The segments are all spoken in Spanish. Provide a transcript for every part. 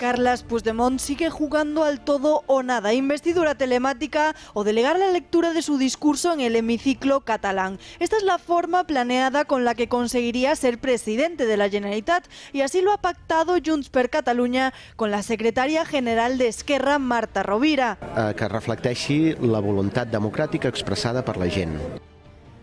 Carlas Puigdemont sigue jugando al todo o nada, investidura telemática o delegar la lectura de su discurso en el hemiciclo catalán. Esta es la forma planeada con la que conseguiría ser presidente de la Generalitat y así lo ha pactado Junts per Catalunya con la secretaria general de Esquerra, Marta Rovira. Eh, que reflecteixi la voluntad democrática expresada por la gent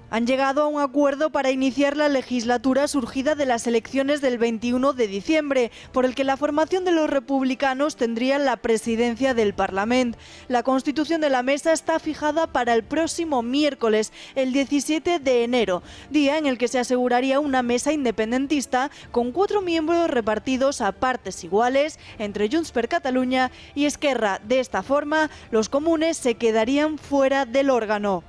han llegado a un acuerdo para iniciar la legislatura surgida de las elecciones del 21 de diciembre, por el que la formación de los republicanos tendría la presidencia del Parlamento. La constitución de la mesa está fijada para el próximo miércoles, el 17 de enero, día en el que se aseguraría una mesa independentista con cuatro miembros repartidos a partes iguales entre Junts per Catalunya y Esquerra. De esta forma, los comunes se quedarían fuera del órgano.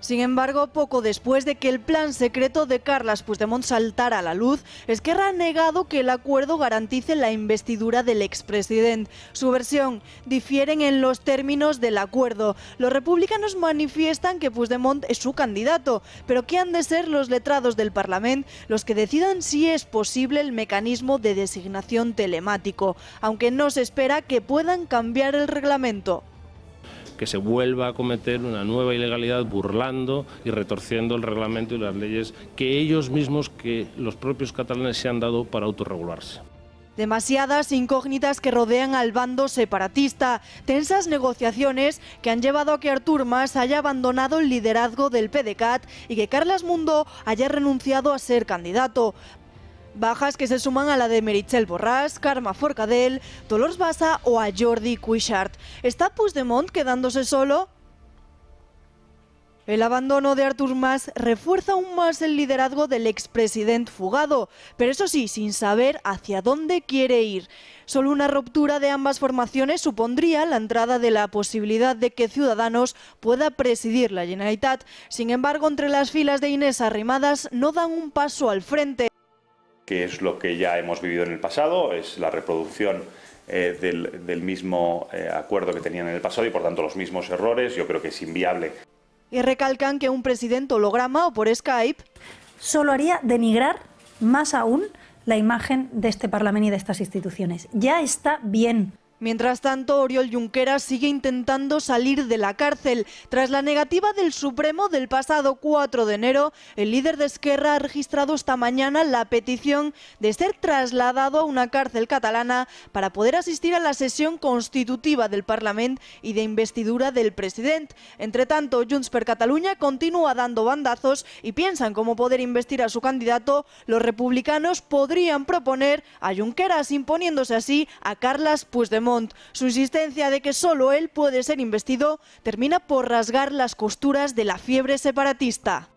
Sin embargo, poco después de que el plan secreto de Carles Puigdemont saltara a la luz, Esquerra ha negado que el acuerdo garantice la investidura del expresidente. Su versión difieren en los términos del acuerdo. Los republicanos manifiestan que Puigdemont es su candidato, pero que han de ser los letrados del Parlamento los que decidan si es posible el mecanismo de designación telemático, aunque no se espera que puedan cambiar el reglamento que se vuelva a cometer una nueva ilegalidad burlando y retorciendo el reglamento y las leyes que ellos mismos, que los propios catalanes se han dado para autorregularse. Demasiadas incógnitas que rodean al bando separatista, tensas negociaciones que han llevado a que Artur Mas haya abandonado el liderazgo del PDCAT y que Carles Mundo haya renunciado a ser candidato. Bajas que se suman a la de Meritxell Borras, Karma Forcadell, Dolors Bassa o a Jordi Cuixart. ¿Está Puigdemont quedándose solo? El abandono de Artur Mas refuerza aún más el liderazgo del expresidente fugado, pero eso sí, sin saber hacia dónde quiere ir. Solo una ruptura de ambas formaciones supondría la entrada de la posibilidad de que Ciudadanos pueda presidir la Generalitat. Sin embargo, entre las filas de Inés Arrimadas no dan un paso al frente que es lo que ya hemos vivido en el pasado, es la reproducción eh, del, mismo eh, acuerdo que tenían en el pasado y por tanto los mismos errores, yo creo que es inviable. Y recalcan que un presidente holograma o por Skype solo haría denigrar más aún la imagen de este Parlamento y de estas instituciones. Ya está bien. Mientras tanto, Oriol Junqueras sigue intentando salir de la cárcel. Tras la negativa del Supremo del pasado 4 de enero, el líder de Esquerra ha registrado esta mañana la petición de ser trasladado a una cárcel catalana para poder asistir a la sesión constitutiva del Parlamento y de investidura del presidente. Entre tanto, Junts per Catalunya continúa dando bandazos y piensan cómo poder investir a su candidato. Los republicanos podrían proponer a Junqueras, imponiéndose así a Carles Puigdemont. Su insistencia de que solo él puede ser investido termina por rasgar las costuras de la fiebre separatista.